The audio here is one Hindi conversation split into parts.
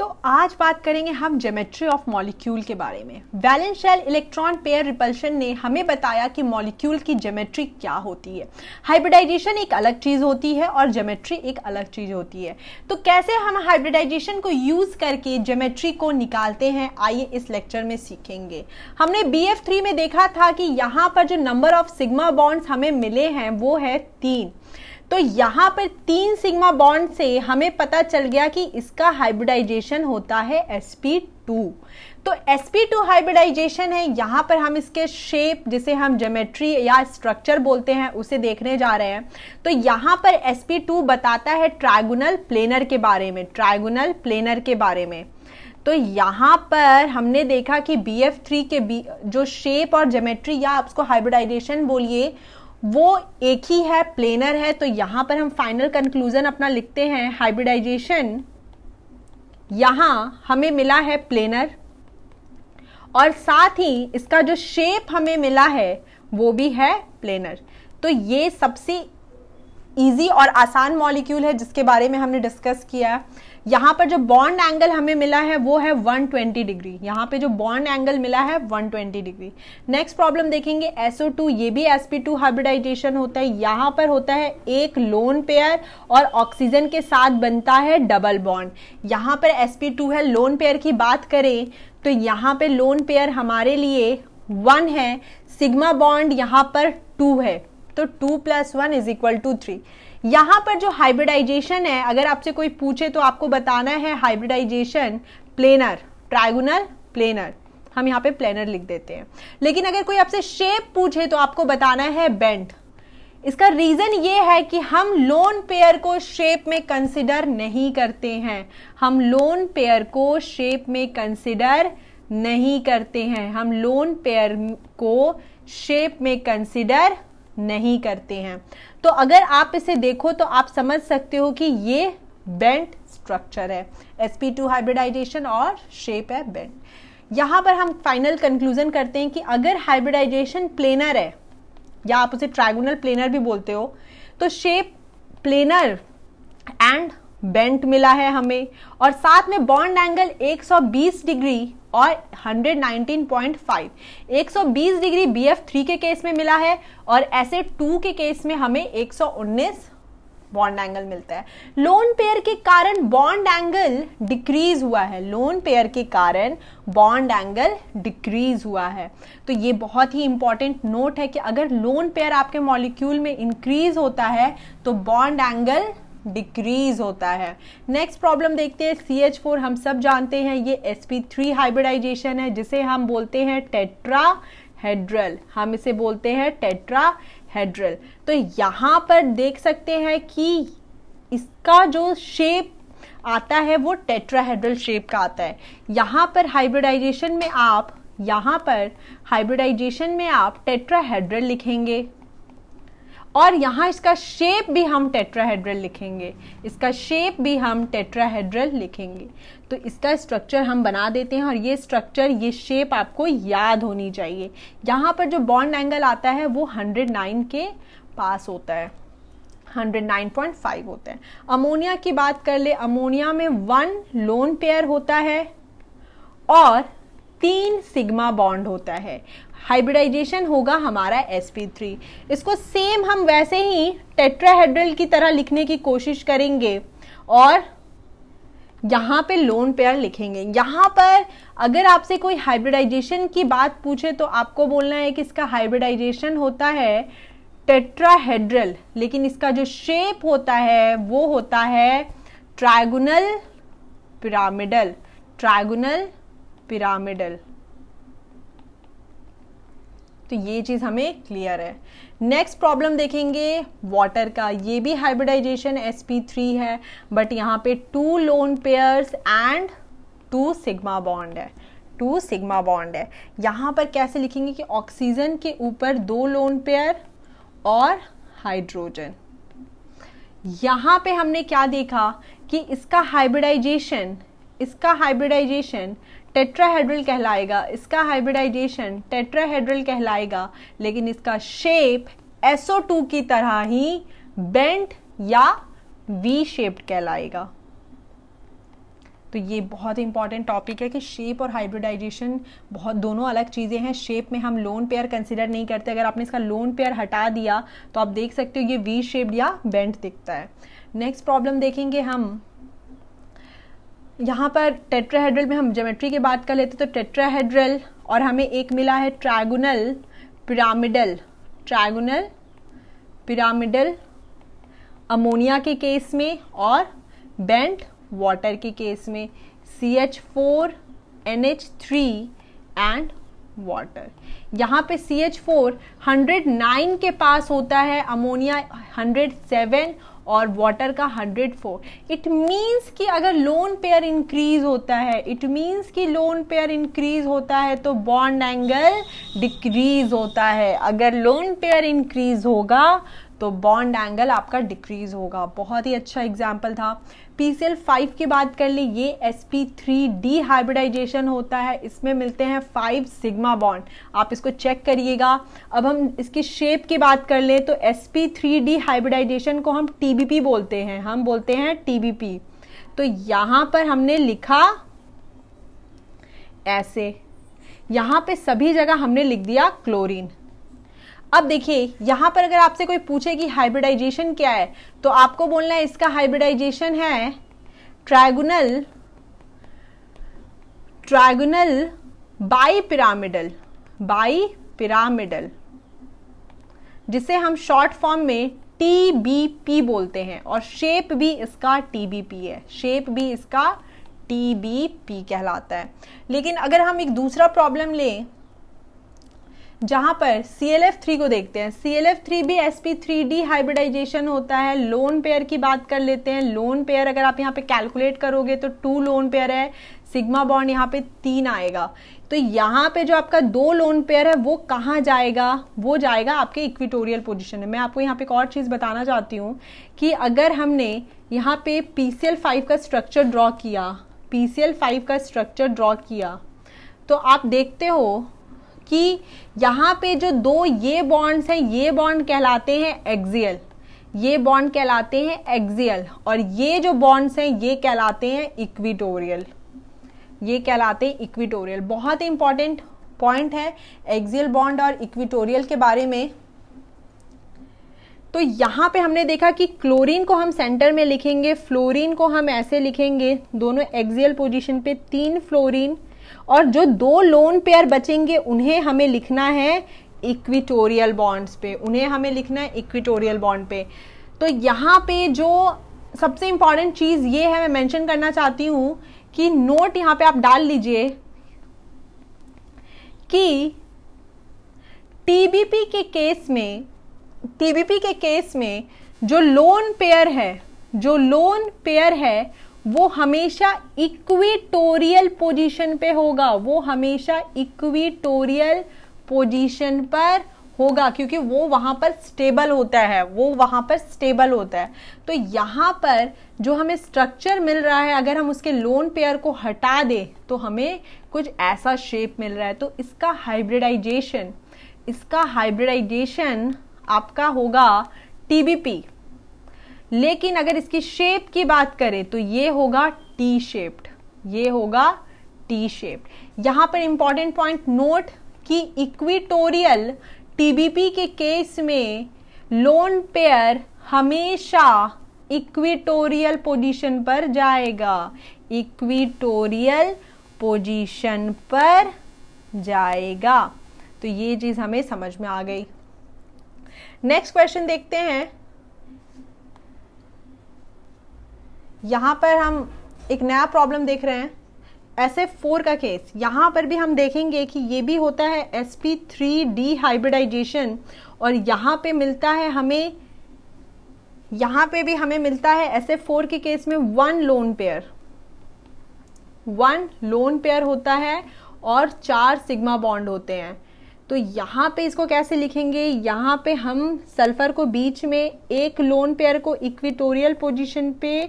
तो आज बात करेंगे हम जेमेट्री ऑफ मॉलिक्यूल के बारे में valence shell electron pair repulsion ने हमें बताया कि मॉलिक्यूल की जेमेट्री क्या होती है हाइब्रिडाइजेशन एक अलग चीज़ होती है और जेमेट्री एक अलग चीज़ होती है तो कैसे हम हाइब्रिडाइजेशन को यूज़ करके जेमेट्री को निकालते हैं आइए इस लेक्चर में सीखेंगे हमने बी एफ थ्री में देखा था कि यहाँ पर जो नंबर ऑफ सिग्मा बॉन्ड्स हमें मिले हैं वो है तीन तो यहाँ पर तीन सिग्मा बॉन्ड से हमें पता चल गया कि इसका हाइब्रिडाइजेशन होता है sp2 तो sp2 हाइब्रिडाइजेशन है यहां पर हम इसके शेप जिसे हम जोमेट्री या स्ट्रक्चर बोलते हैं उसे देखने जा रहे हैं तो यहां पर sp2 बताता है ट्राइगुनल प्लेनर के बारे में ट्राइगुनल प्लेनर के बारे में तो यहां पर हमने देखा कि बी एफ थ्री के बी जो शेप और जोमेट्री या आप उसको हाइब्रिडाइजेशन बोलिए वो एक ही है प्लेनर है तो यहां पर हम फाइनल कंक्लूजन अपना लिखते हैं हाइब्रिडाइजेशन यहां हमें मिला है प्लेनर और साथ ही इसका जो शेप हमें मिला है वो भी है प्लेनर तो ये सबसे इजी और आसान मॉलिक्यूल है जिसके बारे में हमने डिस्कस किया यहाँ पर जो बॉन्ड एंगल हमें मिला है वो है 120 डिग्री यहाँ पे जो बॉन्ड एंगल मिला है 120 डिग्री नेक्स्ट प्रॉब्लम देखेंगे SO2 ये भी sp2 हाइब्रिडाइजेशन होता है यहाँ पर होता है एक लोन पेयर और ऑक्सीजन के साथ बनता है डबल बॉन्ड यहाँ पर sp2 है लोन पेयर की बात करें तो यहाँ पे लोन पेयर हमारे लिए वन है सिग्मा बॉन्ड यहाँ पर टू है तो two plus one is equal to three यहां पर जो हाइब्रिडाइजेशन है अगर आपसे कोई पूछे तो आपको बताना है हाइब्रिडाइजेशन प्लेनर ट्राइगुनल प्लेनर हम यहाँ पे प्लेनर लिख देते हैं लेकिन अगर कोई आपसे शेप पूछे तो आपको बताना है बेंड इसका रीज़न ये है कि हम लोन पेयर को शेप में कंसिडर नहीं करते हैं हम लोन पेयर को शेप में कंसिडर नहीं करते हैं हम लोन पेयर को शेप में कंसिडर नहीं करते हैं तो अगर आप इसे देखो तो आप समझ सकते हो कि ये बेंट स्ट्रक्चर है sp2 हाइब्रिडाइजेशन और शेप है बेंट यहाँ पर हम फाइनल कंक्लूजन करते हैं कि अगर हाइब्रिडाइजेशन प्लेनर है या आप उसे ट्राइगोनल प्लेनर भी बोलते हो तो शेप प्लेनर एंड बेंट मिला है हमें और साथ में बॉन्ड एंगल 120 डिग्री और 119.5 120 डिग्री बी एफ थ्री के केस में मिला है और ऐसे टू के केस में हमें 119 बॉन्ड एंगल मिलता है लोन पेयर के कारण बॉन्ड एंगल डिक्रीज हुआ है लोन पेयर के कारण बॉन्ड एंगल डिक्रीज हुआ है तो ये बहुत ही इंपॉर्टेंट नोट है कि अगर लोन पेयर आपके मॉलिक्यूल में इंक्रीज होता है तो बॉन्ड एंगल डिक्रीज होता है नेक्स्ट प्रॉब्लम देखते हैं सी एच फोर हम सब जानते हैं ये एस पी थ्री हाइब्रिडाइजेशन है जिसे हम बोलते हैं टेट्रा हेड्रल हम इसे बोलते हैं टेट्रा हेड्रल तो यहाँ पर देख सकते हैं कि इसका जो शेप आता है वो टेट्राहेड्रल शेप का आता है यहाँ पर हाइब्रिडाइजेशन में आप यहाँ पर हाइब्रिडाइजेशन में आप टेट्राहेड्रल लिखेंगे और यहाँ इसका शेप भी हम टेट्राहेड्रल लिखेंगे इसका शेप भी हम टेट्राहेड्रल लिखेंगे तो इसका स्ट्रक्चर हम बना देते हैं और ये स्ट्रक्चर ये शेप आपको याद होनी चाहिए यहाँ पर जो बॉन्ड एंगल आता है वो 109 के पास होता है 109.5 होता है अमोनिया की बात कर ले अमोनिया में वन लोन पेयर होता है और तीन सिग्मा बॉन्ड होता है हाइब्रिडाइजेशन होगा हमारा sp3 इसको सेम हम वैसे ही टेट्राहेड्रल की तरह लिखने की कोशिश करेंगे और यहाँ पे लोन पेयर लिखेंगे यहाँ पर अगर आपसे कोई हाइब्रिडाइजेशन की बात पूछे तो आपको बोलना है कि इसका हाइब्रिडाइजेशन होता है टेट्राहेड्रल लेकिन इसका जो शेप होता है वो होता है ट्राइगुनल पिरामिडल ट्राइगुनल पिरामिडल तो ये चीज़ हमें क्लियर है नेक्स्ट प्रॉब्लम देखेंगे वाटर का ये भी हाइब्रिडाइजेशन sp3 है बट यहाँ पे two lone pairs and two sigma bond है टू सिग्मा बॉन्ड है यहाँ पर कैसे लिखेंगे कि ऑक्सीजन के ऊपर दो लोन पेयर और हाइड्रोजन यहाँ पे हमने क्या देखा कि इसका हाइब्रिडाइजेशन इसका हाइब्रिडाइजेशन टेट्राहेड्रल कहलाएगा इसका हाइब्रिडाइजेशन टेट्राहेड्रल कहलाएगा लेकिन इसका शेप SO2 की तरह ही बेंट या वी शेप्ड कहलाएगा तो ये बहुत इंपॉर्टेंट टॉपिक है कि शेप और हाइब्रिडाइजेशन बहुत दोनों अलग चीज़ें हैं शेप में हम लोन पेयर कंसिडर नहीं करते अगर आपने इसका लोन पेयर हटा दिया तो आप देख सकते हो ये वी शेप्ड या बेंट दिखता है नेक्स्ट प्रॉब्लम देखेंगे हम यहाँ पर टेट्राहेड्रल में हम जोमेट्री की बात कर लेते तो टेट्राहेड्रल और हमें एक मिला है trigonal pyramidal trigonal pyramidal ammonia के केस में और बेंट वाटर के केस में C H four N H three and water यहाँ पे C H four hundred nine के पास होता है अमोनिया हंड्रेड सेवन और वाटर का हंड्रेड फोर इट मीन्स कि अगर लोन पेयर इंक्रीज होता है इट मीन्स कि लोन पेयर इंक्रीज होता है तो बॉन्ड एंगल डिक्रीज होता है अगर लोन पेयर इंक्रीज होगा तो बॉन्ड एंगल आपका डिक्रीज होगा बहुत ही अच्छा एग्जाम्पल था पी फाइव की बात कर ले ये S P three D hybridization होता है इसमें मिलते हैं फाइव सिग्मा बॉन्ड आप इसको चेक करिएगा अब हम इसकी शेप की बात कर ले तो S P three D hybridization को हम टी बी पी बोलते हैं हम बोलते हैं टी बी पी तो यहाँ पर हमने लिखा ऐसे यहाँ पे सभी जगह हमने लिख दिया क्लोरीन अब देखिए यहां पर अगर आपसे कोई पूछे कि हाइब्रिडाइजेशन क्या है तो आपको बोलना है इसका हाइब्रिडाइजेशन है trigonal trigonal bipyramidal bipyramidal जिसे हम शॉर्ट फॉर्म में टी बोलते हैं और शेप भी इसका टी है शेप भी इसका टी कहलाता है लेकिन अगर हम एक दूसरा प्रॉब्लम लें जहां पर सी एल एफ थ्री को देखते हैं सी एल एफ थ्री भी S P three D hybridization होता है लोन पेयर की बात कर लेते हैं लोन पेयर अगर आप यहाँ पे कैलकुलेट करोगे तो टू लोन पेयर है सिग्मा बॉन्ड यहाँ पे तीन आएगा तो यहाँ पे जो आपका दो लोन पेयर है वो कहाँ जाएगा वो जाएगा आपके इक्विटोरियल पोजिशन में मैं आपको यहाँ पे एक और चीज़ बताना चाहती हूँ कि अगर हमने यहाँ पे पी सी एल फाइव का स्ट्रक्चर ड्रॉ किया पी सी एल फाइव का स्ट्रक्चर ड्रॉ किया तो आप देखते हो कि यहाँ पे जो दो ये बॉन्ड्स हैं ये बॉन्ड कहलाते हैं एक्सियल ये बॉन्ड कहलाते हैं एक्सियल और ये जो बॉन्ड्स हैं ये कहलाते हैं इक्विटोरियल ये कहलाते हैं इक्विटोरियल बहुत इंपॉर्टेंट पॉइंट है एक्सियल बॉन्ड और इक्विटोरियल के बारे में तो यहाँ पे हमने देखा कि क्लोरीन को हम सेंटर में लिखेंगे फ्लोरीन को हम ऐसे लिखेंगे दोनों एक्सियल पोजीशन पे तीन फ्लोरीन और जो दो लोन पेयर बचेंगे उन्हें हमें लिखना है इक्विटोरियल बॉन्ड्स पे उन्हें हमें लिखना है इक्विटोरियल बॉन्ड पे तो यहाँ पे जो सबसे इम्पॉर्टेंट चीज़ ये है मैं मेंशन करना चाहती हूँ कि नोट यहाँ पे आप डाल लीजिए कि टीबीपी के केस में टीबीपी के केस में जो लोन पेयर है जो लोन पेयर है वो हमेशा इक्वेटोरियल पोजीशन पे होगा वो हमेशा इक्वेटोरियल पोजीशन पर होगा क्योंकि वो वहां पर स्टेबल होता है वो वहां पर स्टेबल होता है तो यहां पर जो हमें स्ट्रक्चर मिल रहा है अगर हम उसके लोन पेयर को हटा दें तो हमें कुछ ऐसा शेप मिल रहा है तो इसका हाइब्रिडाइजेशन इसका हाइब्रिडाइजेशन आपका होगा टीबीपी लेकिन अगर इसकी शेप की बात करें तो ये होगा टी शेप्ड ये होगा टी शेप्ड यहां पर इंपॉर्टेंट पॉइंट नोट कि इक्विटोरियल टीबीपी के केस में लोन पेयर हमेशा इक्विटोरियल पोजीशन पर जाएगा इक्विटोरियल पोजीशन पर जाएगा तो ये चीज हमें समझ में आ गई नेक्स्ट क्वेश्चन देखते हैं यहाँ पर हम एक नया प्रॉब्लम देख रहे हैं एस एफ फोर का केस यहाँ पर भी हम देखेंगे कि ये भी होता है S P three D hybridization और यहाँ पे मिलता है हमें यहाँ पे भी हमें मिलता है एस एफ फोर के केस में one lone pair one lone pair होता है और चार सिग्मा बॉन्ड होते हैं तो यहाँ पे इसको कैसे लिखेंगे यहाँ पे हम सल्फर को बीच में एक लोन पेयर को इक्विटोरियल पोजीशन पे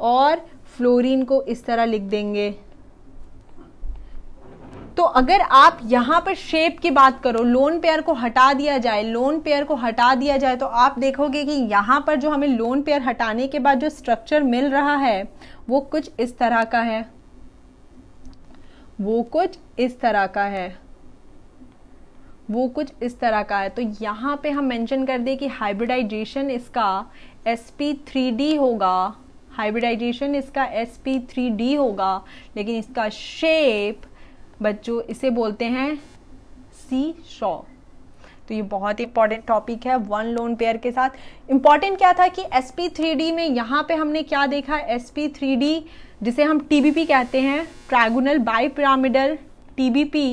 और फ्लोरीन को इस तरह लिख देंगे तो अगर आप यहां पर शेप की बात करो लोन पेयर को हटा दिया जाए लोन पेयर को हटा दिया जाए तो आप देखोगे कि यहां पर जो हमें लोन पेयर हटाने के बाद जो स्ट्रक्चर मिल रहा है वो कुछ इस तरह का है वो कुछ इस तरह का है वो कुछ इस तरह का है तो यहां पे हम मेंशन कर दें कि हाइब्रिडाइजेशन इसका sp3d होगा हाइब्रिडाइजेशन इसका एस पी थ्री डी होगा लेकिन इसका शेप बच्चों इसे बोलते हैं सी शॉ तो ये बहुत इंपॉर्टेंट टॉपिक है वन लोन पेयर के साथ इंपॉर्टेंट क्या था कि एस पी थ्री डी में यहाँ पे हमने क्या देखा एस पी थ्री डी जिसे हम टी बी पी कहते हैं trigonal bipyramidal T B P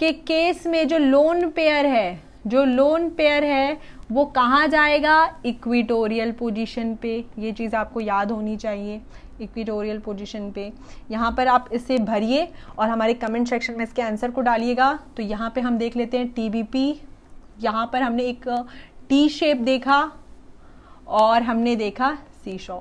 के केस में जो लोन पेयर है जो लोन पेयर है वो कहाँ जाएगा इक्विटोरियल पोजीशन पे ये चीज़ आपको याद होनी चाहिए इक्विटोरियल पोजीशन पे यहाँ पर आप इसे भरिए और हमारे कमेंट सेक्शन में इसके आंसर को डालिएगा तो यहाँ पे हम देख लेते हैं टी बी पी यहाँ पर हमने एक टी शेप देखा और हमने देखा सी शॉ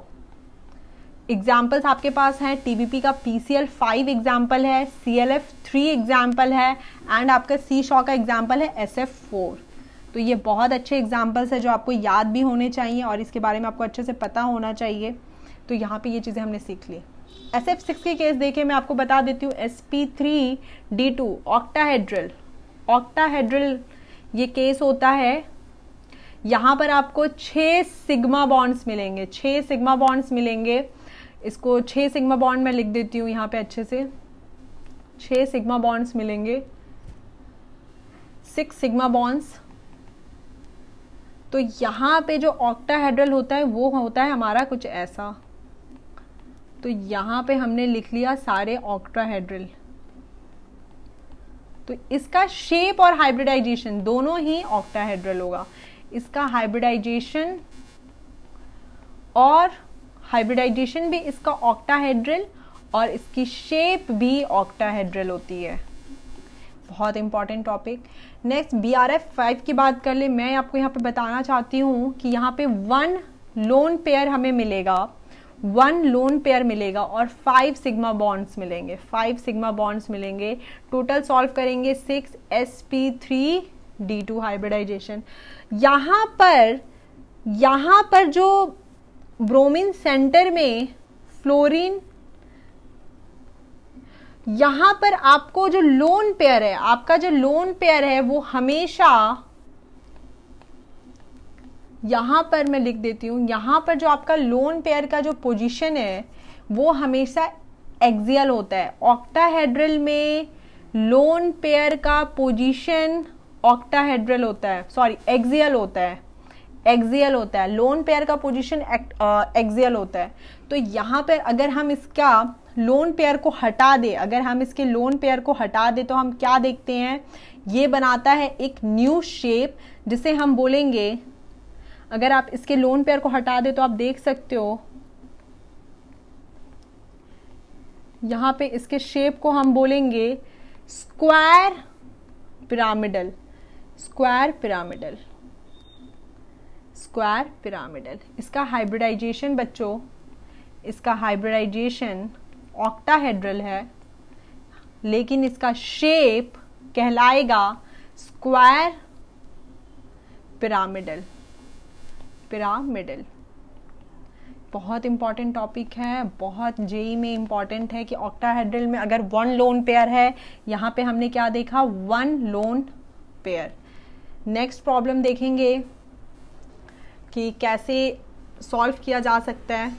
एग्जाम्पल्स आपके पास हैं पी का P C L five example है C L F three example है एंड आपका सी शॉ का एग्जाम्पल है एस एफ फोर तो ये बहुत अच्छे एग्जाम्पल्स है जो आपको याद भी होने चाहिए और इसके बारे में आपको अच्छे से पता होना चाहिए तो यहाँ पे ये चीज़ें हमने सीख ली एस एफ सिक्स के केस देखे मैं आपको बता देती हूँ S P three D two octahedral octahedral ये केस होता है यहाँ पर आपको छः सिग्मा बॉन्ड्स मिलेंगे छः सिग्मा बॉन्ड्स मिलेंगे इसको छः सिग्मा बॉन्ड मैं लिख देती हूँ यहाँ पे अच्छे से छः सिग्मा बॉन्ड्स मिलेंगे सिक्स सिग्मा बॉन्ड्स तो यहाँ पे जो ऑक्टाहेड्रल होता है वो होता है हमारा कुछ ऐसा तो यहाँ पे हमने लिख लिया सारे ऑक्टाहेड्रल तो इसका शेप और हाइब्रिडाइजेशन दोनों ही ऑक्टाहेड्रल होगा इसका हाइब्रिडाइजेशन और हाइब्रिडाइजेशन भी इसका ऑक्टाहेड्रल और इसकी शेप भी ऑक्टाहेड्रल होती है बहुत important topic next B R F five की बात कर ले मैं आपको यहाँ पे बताना चाहती हूँ कि यहाँ पे वन लोन पेयर हमें मिलेगा वन लोन पेयर मिलेगा और फाइव सिग्मा बॉन्ड्स मिलेंगे फाइव सिग्मा बॉन्ड्स मिलेंगे टोटल सॉल्व करेंगे six S P three D two hybridization यहाँ पर यहाँ पर जो ब्रोमिन सेंटर में फ्लोरीन यहां पर आपको जो लोन पेयर है आपका जो लोन पेयर है वो हमेशा यहां पर मैं लिख देती हूं यहां पर जो आपका लोन पेयर का जो पोजीशन है वो हमेशा एक्सियल होता है ऑक्टाहेड्रल में लोन पेयर का पोजीशन ऑक्टाहेड्रल होता है सॉरी एक्सियल होता है एक्सियल होता है लोन पेयर का पोजीशन एक्सियल होता है तो यहाँ पर अगर हम इसका लोन पेयर को हटा दे अगर हम इसके लोन पेयर को हटा दे तो हम क्या देखते हैं ये बनाता है एक न्यू शेप जिसे हम बोलेंगे अगर आप इसके लोन पेयर को हटा दे तो आप देख सकते हो यहाँ पे इसके शेप को हम बोलेंगे square pyramidal square pyramidal square pyramidal इसका हाइब्रिडाइजेशन बच्चों इसका हाइब्रिडाइजेशन ऑक्टाहेड्रल है लेकिन इसका शेप कहलाएगा स्क्वायर पिरामिडल पिरामिडल बहुत इंपॉर्टेंट टॉपिक है बहुत जेई e में इंपॉर्टेंट है कि ऑक्टाहेड्रल में अगर वन लोन पेयर है यहां पे हमने क्या देखा one lone pair next problem देखेंगे कि कैसे सॉल्व किया जा सकता है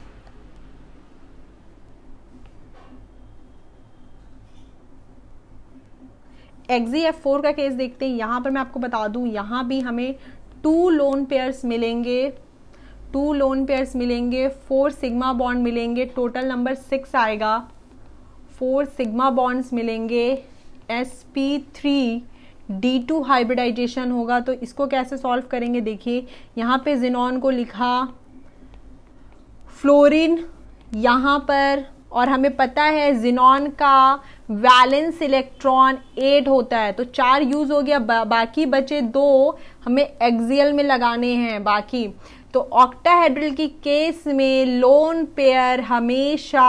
एक्जी एफ फोर का केस देखते हैं यहां पर मैं आपको बता दू यहां भी हमें टू लोन पेयर्स मिलेंगे टू लोन पेयर्स मिलेंगे फोर सिग्मा बॉन्ड मिलेंगे टोटल नंबर सिक्स आएगा फोर सिग्मा बॉन्ड्स मिलेंगे s P three D two hybridization होगा तो इसको कैसे सॉल्व करेंगे देखिए यहाँ पे जिनॉन को लिखा फ्लोरिन यहाँ पर और हमें पता है जिनॉन का वैलेंस इलेक्ट्रॉन एट होता है तो चार यूज हो गया बा, बाकी बचे दो हमें एक्सियल में लगाने हैं बाकी तो ऑक्टाहेड्रल की केस में लोन पेयर हमेशा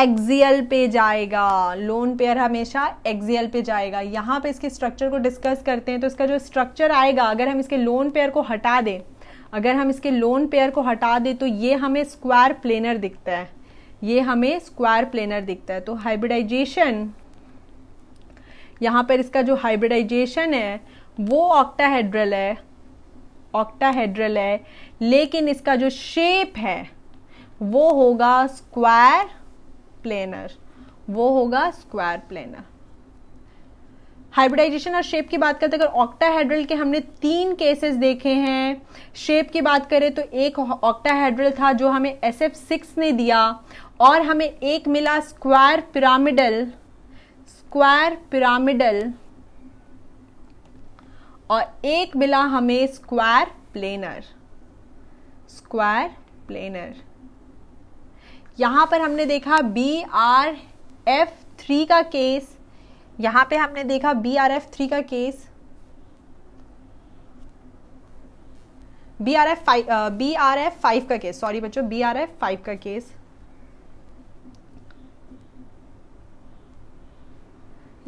एक्सियल पे जाएगा लोन पेयर हमेशा एक्सियल पे जाएगा यहाँ पे इसके स्ट्रक्चर को डिस्कस करते हैं तो इसका जो स्ट्रक्चर आएगा अगर हम इसके लोन पेयर को हटा दें अगर हम इसके लोन पेयर को हटा दें तो ये हमें स्क्वायर प्लेनर दिखता है ये हमें स्क्वायर प्लेनर दिखता है तो हाइब्रिडाइजेशन यहाँ पर इसका जो हाइब्रिडाइजेशन है वो ऑक्टाहेड्रल है ऑक्टाहेड्रल है लेकिन इसका जो शेप है वो होगा स्क्वायर प्लेनर वो होगा स्क्वायर प्लेनर हाइब्रिडाइजेशन और शेप की बात करते अगर ऑक्टाहेड्रल के हमने तीन केसेस देखे हैं शेप की बात करें तो एक ऑक्टाहेड्रल था जो हमें एस एफ सिक्स ने दिया और हमें एक मिला स्क्वायर पिरामिडल स्क्वायर पिरामिडल और एक मिला हमें स्क्वायर प्लेनर स्क्वायर प्लेनर यहां पर हमने देखा बी आर एफ थ्री का केस यहां पे हमने देखा बी आर एफ थ्री का case B R F five B R F five का केस सॉरी बच्चों बी आर एफ फाइव का केस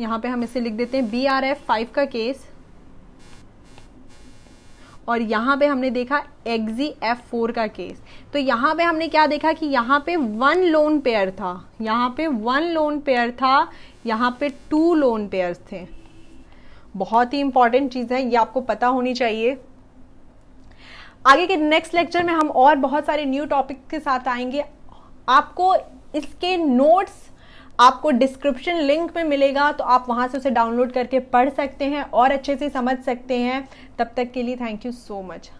यहाँ पे हम इसे लिख देते हैं बी आर एफ फाइव का केस और यहाँ पे हमने देखा एक्जी एफ फोर का केस तो यहाँ पे हमने क्या देखा कि यहाँ पे वन लोन पेयर था यहाँ पे वन लोन पेयर था यहाँ पे टू लोन पेयर थे बहुत ही इंपॉर्टेंट चीज़ है ये आपको पता होनी चाहिए आगे के नेक्स्ट लेक्चर में हम और बहुत सारे न्यू टॉपिक के साथ आएंगे आपको इसके नोट्स आपको डिस्क्रिप्शन लिंक में मिलेगा तो आप वहाँ से उसे डाउनलोड करके पढ़ सकते हैं और अच्छे से समझ सकते हैं तब तक के लिए थैंक यू सो मच